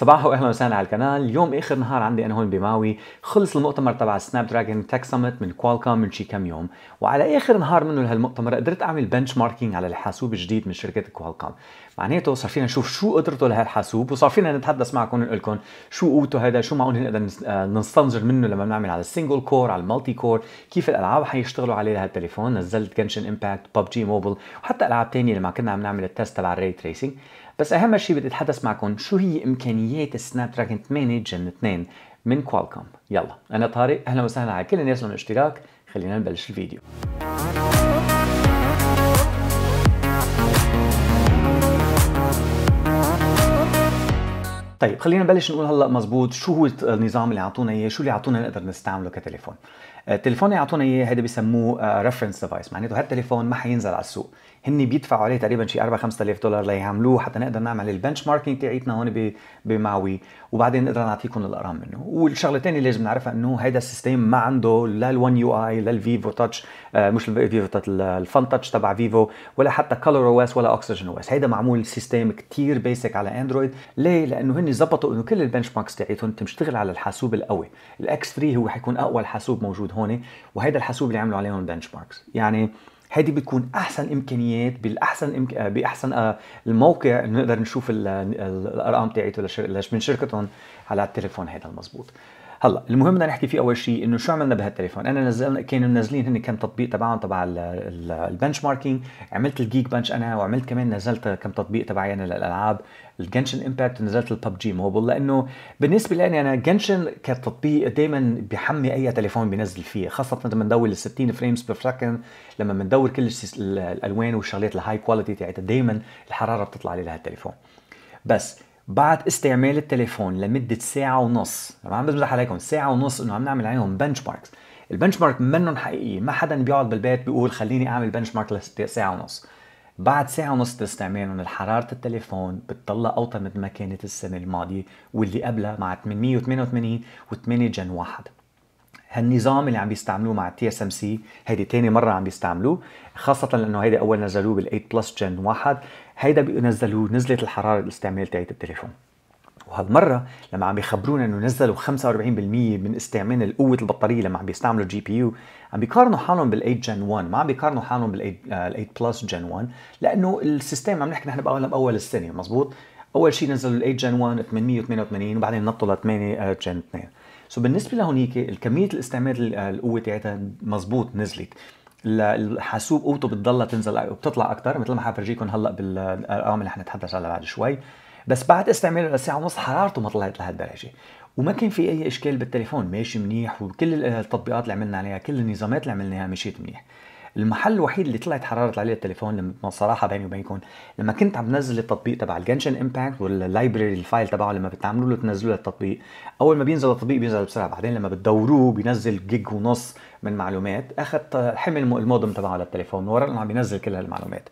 صباح واهلا وسهلا على القناه اليوم اخر نهار عندي انا هون بماوي خلص المؤتمر تبع سناب دراجون تك سمت من كوالكوم من شي كم يوم وعلى اخر نهار منه لهالمؤتمر قدرت اعمل بنش ماركينج على الحاسوب الجديد من شركه كوالكوم معناته صار فينا نشوف شو قدرته لهالحاسوب وصار فينا نتحدث معكم ونقول لكم شو قوته هذا شو معقول نقدر آه، نستنجر منه لما بنعمل على السنجل كور على المالتي كور كيف الالعاب حيشتغلوا عليه لهالتليفون نزلت جنشن امباكت ببجي موبل وحتى العاب ثانيه لما كنا عم نعمل التست تبع الري تريسينج بس أهم شيء بدي أتحدث معكم شو هي إمكانيات السناب دراجون 8 جن 2 من كوالكوم يلا أنا طارق أهلا وسهلا على كل الناس الاشتراك خلينا نبلش الفيديو طيب خلينا نبلش نقول هلا مزبوط شو هو النظام اللي عطونا اياه شو اللي عطونا نقدر نستعمله كتليفون التليفون آه، اللي عطونا اياه هذا بسموه ريفرنس ديفايس معناته هالتليفون ما حينزل على السوق هن بيدفعوا عليه تقريبا شي 4 5000 دولار ليعملوه حتى نقدر نعمل البنش ماركينج تاعيتنا هون بمعوي وبعدين نقدر نعطيكم الارقام منه والشغله الثانيه اللي لازم نعرفها انه هيدا السيستم ما عنده لا ال1 يو اي لا الفيفو تاتش آه، مش الفيفو تاتش الفان تاتش تبع فيفو ولا حتى كلر او اس ولا اوكسجين او اس هيدا معمول سيستم كثير بيسك على اندرويد ليه لانه هن ظبطوا انه كل البنش ماركس تاعيتهم تشتغل على الحاسوب القوي الاكس 3 هو حيكون اقوى الحاسوب موجود هون وهيدا الحاسوب اللي عملوا عليهم البنش ماركس يعني هذه بتكون احسن امكانيات بالاحسن إمك... آه، باحسن آه، الموقع نقدر نشوف الارقام تاعته من شركتهم على التليفون هذا المزبوط هلا المهم بدنا نحكي فيه اول شيء انه شو عملنا بهالتليفون انا نزلنا كانوا منزلين هن كم تطبيق تبعهم تبع البنش ماركينج عملت الجيك بنش انا وعملت كمان نزلت كم تطبيق تبعي انا للالعاب الجنشن امباكت ونزلت الببجي موبل لانه بالنسبه لي انا جنشن كتطبيق دائما بحمي اي تليفون بنزل فيه خاصه لما ندور ال 60 فريمز بير سكند لما بندور كل الالوان والشغلات الهاي كواليتي تاعتها دائما الحراره بتطلع لي لهالتليفون بس بعد استعمال التليفون لمده ساعه ونص ما عم بمزح عليكم ساعه ونص انه عم نعمل عليهم بنش ماركس البنش مارك منهم حقيقي ما حدا بيقعد بالبيت بيقول خليني اعمل بنش مارك لساعه ونص بعد ساعة ونص استعمالهم حرارة التليفون بتطلع أوطى مثل ما كانت السنة الماضية واللي قبلها مع 888 و8 جن 1 هالنظام اللي عم بيستعملوه مع التي اس ام سي هيدي ثاني مره عم بيستعملوه خاصه لانه هيدي اول نزلوه بال8 بلس جن 1 هيدا بينزلوا نزله الحراره الاستعمال تاعت التليفون وهالمره لما عم بيخبرونا انه نزلوا 45% من استعمال قوه البطاريه لما عم بيستعملوا جي بي يو عم بيقارنوا حالهم بال8 جن 1 ما عم بيقارنوا حالهم بال8 بلس جن 1 لانه السيستم عم نحكي نحن باول باول السنه مزبوط اول شيء نزلوا ال8 جن 1 888 وبعدين نطوا ل 8 جن 2 سو بالنسبه لهونيك كميه الاستعمال آه، القوه تاعتها مزبوط نزلت الحاسوب قوته بتضلها تنزل وبتطلع اكثر مثل ما حفرجيكم هلا بالارقام اللي حنتحدث عنها بعد شوي بس بعد استعماله لساعه ونص حرارته ما طلعت لهالدرجه وما كان في اي اشكال بالتليفون ماشي منيح وكل التطبيقات اللي عملنا عليها كل النظامات اللي عملناها مشيت منيح المحل الوحيد اللي طلعت حرارة عليه التليفون لما صراحه بيني وبينكم لما كنت عم بنزل التطبيق تبع الجنشن امباكت واللايبرري الفايل تبعه لما بتعملوا له تنزلوا التطبيق اول ما بينزل التطبيق بينزل بسرعه بعدين لما بتدوروه بينزل جيج ونص من معلومات اخذ حمل المودم تبعه للتليفون من ورا انه عم بينزل كل هالمعلومات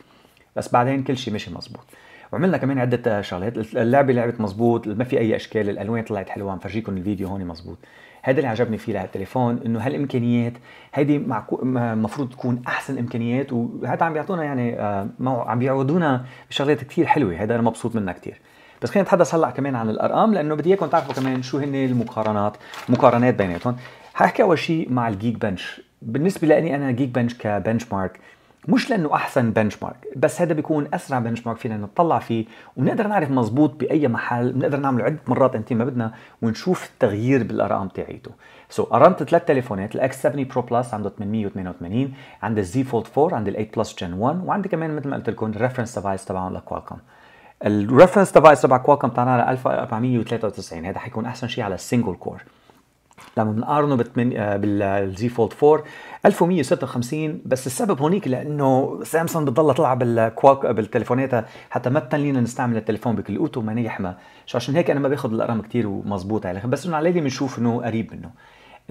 بس بعدين كل شيء مشي مزبوط وعملنا كمان عده شغلات اللعبه لعبت مزبوط ما في اي اشكال الالوان طلعت حلوه عم فرجيكم الفيديو هون مزبوط هذا اللي عجبني فيه لهالتليفون انه هالامكانيات هيدي المفروض تكون احسن امكانيات وهذا عم بيعطونا يعني آه، عم بيعودونا بشغلات كثير حلوه هذا انا مبسوط منها كثير بس خلينا نتحدث هلا كمان عن الارقام لانه بدي اياكم تعرفوا كمان شو هن المقارنات مقارنات بيناتهم حاحكي اول شيء مع الجيك بنش بالنسبه لي انا جيك بنش كبنش مارك مش لانه احسن بنش مارك بس هذا بيكون اسرع بنش مارك فينا نطلع فيه وبنقدر نعرف مزبوط باي محل بنقدر نعمله عده مرات انت ما بدنا ونشوف التغيير بالارقام تاعيته سو so, قرنت ثلاث تليفونات الاكس 70 برو بلس عنده 888 عند الزي فولد 4 عند الاي بلس جن 1 وعندي كمان مثل ما قلت لكم الريفرنس ديفايس تبعهم لكوالكوم الريفرنس ديفايس تبع كوالكوم تبعنا على 1493 هذا حيكون احسن شيء على السنجل كور لما بنقارنه بالزي آه، آه، فولد 4 1156 بس السبب هونيك لانه سامسونج بتضلها تلعب بالكواك بالتليفوناتها حتى ما تنلينا نستعمل التليفون بكل قوته وما نيحما شو عشان هيك انا ما باخذ الارقام كثير ومضبوط عليه بس انه على الليله بنشوف انه قريب منه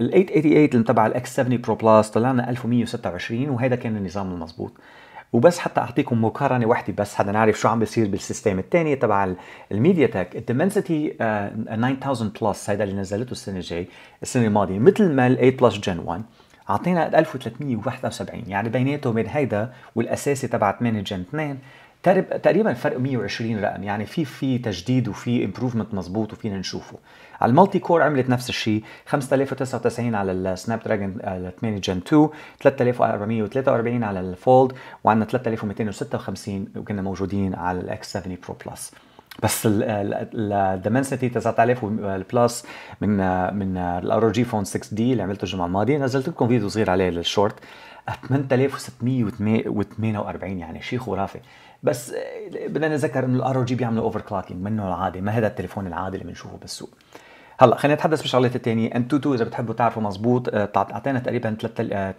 ال 888 اللي تبع الاكس 70 برو بلس طلعنا 1126 وهذا كان النظام المضبوط وبس حتى اعطيكم مقارنه واحده بس حتى نعرف شو عم بيصير بالسيستم الثاني تبع الميديا تك الدمنسيتي 9000 بلس هيدا اللي نزلته السنه الجاي السنه الماضيه مثل ما ال 8 بلس جن 1 اعطينا 1371 يعني بيناتهم بين هيدا والاساسي تبع 8 جن 2 تقريبا فرق 120 رقم يعني في في تجديد وفي امبروفمنت مزبوط وفينا نشوفه على المالتي كور عملت نفس الشيء 5099 على السناب دراجون 8 جن 2 3443 على الفولد وعندنا 3256 وكنا موجودين على الاكس 7 برو بلس بس الدمنسيتي 9000 بلس من آه، من الار جي فون 6 دي اللي عملته الجمعه الماضيه نزلت لكم فيديو صغير عليه للشورت 8648 يعني شيء خرافي بس آه، بدنا نذكر انه الار او جي بيعملوا اوفر كلوكينج منه العادي ما هذا التليفون العادي اللي بنشوفه بالسوق هلا خلينا نتحدث بشغلات الثانية ان 22 اذا بتحبوا تعرفوا مزبوط آه، اعطينا تقريبا 3.5 آه،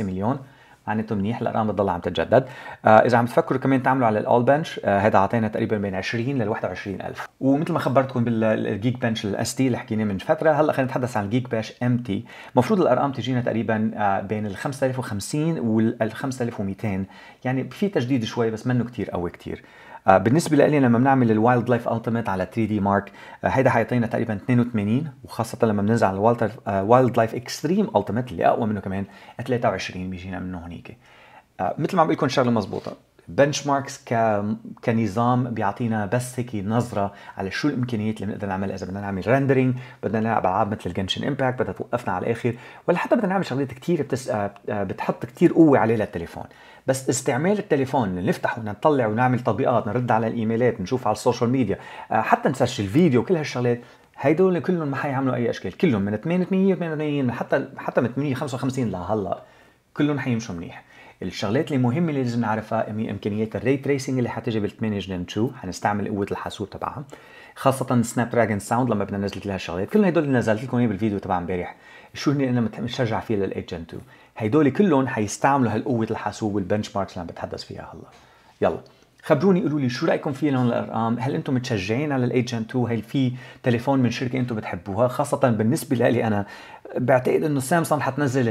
مليون معناته منيح الارقام بتضل عم تتجدد آه اذا عم تفكروا كمان تعملوا على الاول بنش آه هذا اعطينا تقريبا بين 20 لل 21000 ومثل ما خبرتكم بالجيك بنش الاس تي اللي حكيناه من فتره هلا خلينا نتحدث عن الجيك بنش ام تي المفروض الارقام تجينا تقريبا آه بين ال 5050 وال 5200 يعني في تجديد شوي بس منه كثير قوي كثير آه، بالنسبه لي لما بنعمل الوايلد لايف التيميت على 3 دي مارك هيدا حيعطينا تقريبا 82 وخاصه لما بننزل على الوايلد لايف اكستريم التيميت اللي اقوى منه كمان 23 بيجينا منه هنيك آه، مثل ما عم بقول لكم شغله مضبوطه بنش ماركس ك... كنظام بيعطينا بس هيك نظره على شو الامكانيات اللي بنقدر نعملها اذا بدنا نعمل ريندرينج بدنا نلعب العاب مثل الجنشن امباكت بدها توقفنا على الاخر ولا حتى بدنا نعمل شغلات كثير بتس... آه، آه، بتحط كثير قوه عليه للتليفون بس استعمال التليفون نفتح ونطلع ونعمل تطبيقات نرد على الايميلات نشوف على السوشيال ميديا آه، حتى نسجل فيديو كل هالشغلات هيدول كلهم ما حيعملوا اي اشكال كلهم من 888 88 حتى حتى من 855 لهلا كلهم حيمشوا منيح الشغلات اللي مهمه اللي لازم نعرفها هي امكانيات الري تريسنج اللي حتجي بال 8 جن 2 حنستعمل قوه الحاسوب تبعها خاصه سناب دراجون ساوند لما بدنا ننزل لها الشغلات كل هدول اللي نزلت لكم بالفيديو تبع امبارح شو اللي انا متشجع فيه لل 8 جن 2 هدول كلهم حيستعملوا هالقوه الحاسوب والبنش ماركس اللي عم بتحدث فيها هلا يلا خبروني قولوا لي شو رايكم في هون الارقام هل انتم متشجعين على الايجنت 2 هل في تليفون من شركه انتم بتحبوها خاصه بالنسبه لي انا بعتقد انه سامسونج حتنزل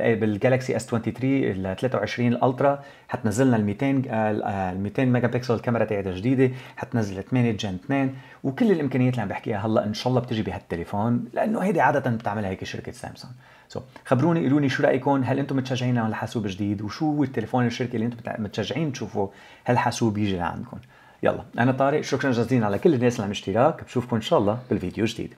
هي بالجالكسي اس 23 ال 23 الالترا حتنزل لنا ال 200 آه، ال 200 ميجا بكسل الكاميرا تاعتها جديده حتنزل 8 جن 2 وكل الامكانيات اللي عم بحكيها هلا ان شاء الله بتجي بهالتليفون لانه هيدي عاده بتعملها هيك شركه سامسونج سو so, خبروني قولوا لي شو رايكم هل انتم متشجعين على الحاسوب جديد وشو هو التليفون الشركه اللي انتم متشجعين تشوفوا هالحاسوب يجي لعندكم يلا انا طارق شكرا جزيلا على كل الناس اللي عم اشتراك بشوفكم ان شاء الله بالفيديو جديد